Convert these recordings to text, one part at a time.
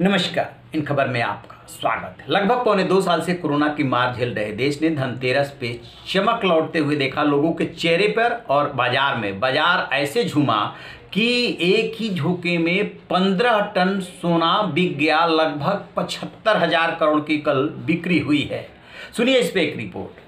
नमस्कार इन खबर में आपका स्वागत है लगभग पौने दो साल से कोरोना की मार झेल रहे देश ने धनतेरस पे चमक लौटते हुए देखा लोगों के चेहरे पर और बाजार में बाजार ऐसे झूमा कि एक ही झोंके में पंद्रह टन सोना बिक गया लगभग पचहत्तर हजार करोड़ की कल बिक्री हुई है सुनिए इस पे एक रिपोर्ट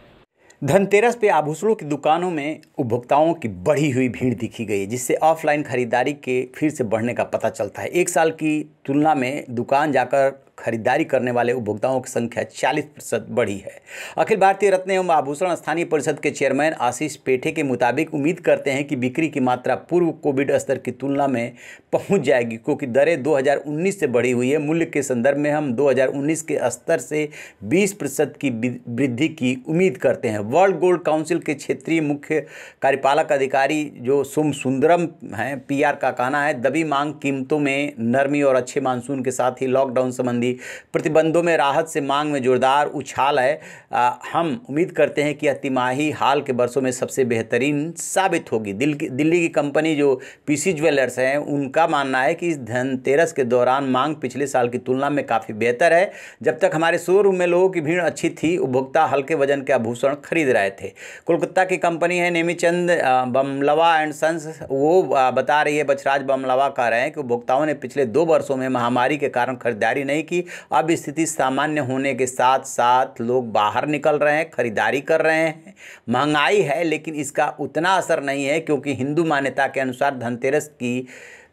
धनतेरस पे आभूषणों की दुकानों में उपभोक्ताओं की बढ़ी हुई भीड़ दिखी गई है जिससे ऑफलाइन खरीदारी के फिर से बढ़ने का पता चलता है एक साल की तुलना में दुकान जाकर खरीदारी करने वाले उपभोक्ताओं की संख्या 40 प्रतिशत बढ़ी है अखिल भारतीय रत्न एवं आभूषण स्थानीय परिषद के चेयरमैन आशीष पेठे के मुताबिक उम्मीद करते हैं कि बिक्री की मात्रा पूर्व कोविड स्तर की तुलना में पहुंच जाएगी क्योंकि दरें 2019 से बढ़ी हुई है मूल्य के संदर्भ में हम 2019 के स्तर से 20 प्रतिशत की वृद्धि की उम्मीद करते हैं वर्ल्ड गोल्ड काउंसिल के क्षेत्रीय मुख्य कार्यपालक अधिकारी जो सोम सुंदरम हैं पीआर का कहना है दबी मांग कीमतों में नरमी और अच्छे मानसून के साथ ही लॉकडाउन संबंधी हुई प्रतिबंधों में राहत से मांग में जोरदार उछाल है आ, हम उम्मीद करते हैं कि यह तिमाही हाल के वर्षों में सबसे बेहतरीन साबित होगी दिल की दिल्ली की कंपनी जो पीसी ज्वेलर्स हैं उनका मानना है कि इस धनतेरस के दौरान मांग पिछले साल की तुलना में काफ़ी बेहतर है जब तक हमारे शोरूम में लोगों की भीड़ अच्छी थी उपभोक्ता हल्के वजन के आभूषण खरीद रहे थे कोलकाता की कंपनी है नेमीचंद बमलवा एंड सन्स वो बता रही है बचराज बमलवा कह रहे हैं कि उपभोक्ताओं ने पिछले दो वर्षों में महामारी के कारण खरीदारी नहीं की अब स्थिति सामान्य होने के साथ साथ लोग बाहर निकल रहे हैं खरीदारी कर रहे हैं महंगाई है लेकिन इसका उतना असर नहीं है क्योंकि हिंदू मान्यता के अनुसार धनतेरस की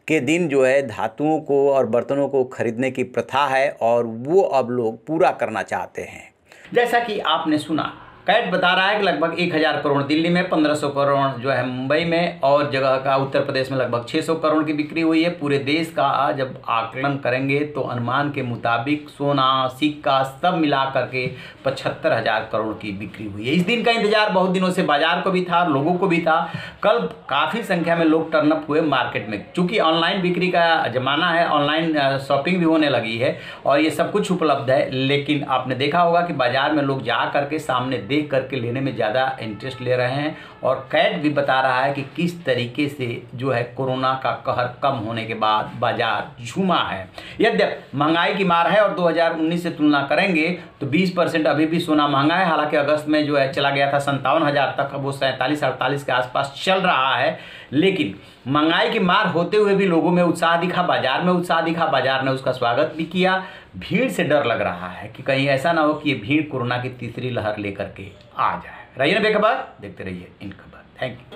के दिन जो है धातुओं को और बर्तनों को खरीदने की प्रथा है और वो अब लोग पूरा करना चाहते हैं जैसा कि आपने सुना कैट बता रहा है कि लगभग एक हज़ार करोड़ दिल्ली में पंद्रह सौ करोड़ जो है मुंबई में और जगह का उत्तर प्रदेश में लगभग छः सौ करोड़ की बिक्री हुई है पूरे देश का जब आकलन करेंगे तो अनुमान के मुताबिक सोना सिक्का सब मिला करके पचहत्तर हज़ार करोड़ की बिक्री हुई है इस दिन का इंतजार बहुत दिनों से बाजार को भी था लोगों को भी था कल काफ़ी संख्या में लोग टर्नअप हुए मार्केट में चूँकि ऑनलाइन बिक्री का ज़माना है ऑनलाइन शॉपिंग भी होने लगी है और ये सब कुछ उपलब्ध है लेकिन आपने देखा होगा कि बाजार में लोग जा करके सामने देख देख करके लेने में ज़्यादा इंटरेस्ट ले रहे हैं और कैट भी बता रहा है कि किस तरीके से जो है कोरोना का कहर कम होने के बाद बाजार झूमा है यद्यप महंगाई की मार है और 2019 से तुलना करेंगे तो 20 परसेंट अभी भी सोना महंगा है हालांकि अगस्त में जो है चला गया था संतावन हज़ार तक अब वो सैंतालीस अड़तालीस के आसपास चल रहा है लेकिन महंगाई की मार होते हुए भी लोगों में उत्साह दिखा बाजार में उत्साह दिखा बाजार ने उसका स्वागत भी किया भीड़ से डर लग रहा है कि कहीं ऐसा ना हो कि ये भीड़ कोरोना की तीसरी लहर लेकर के आ जाए रहिए ना बेखबर देखते रहिए इन खबर थैंक यू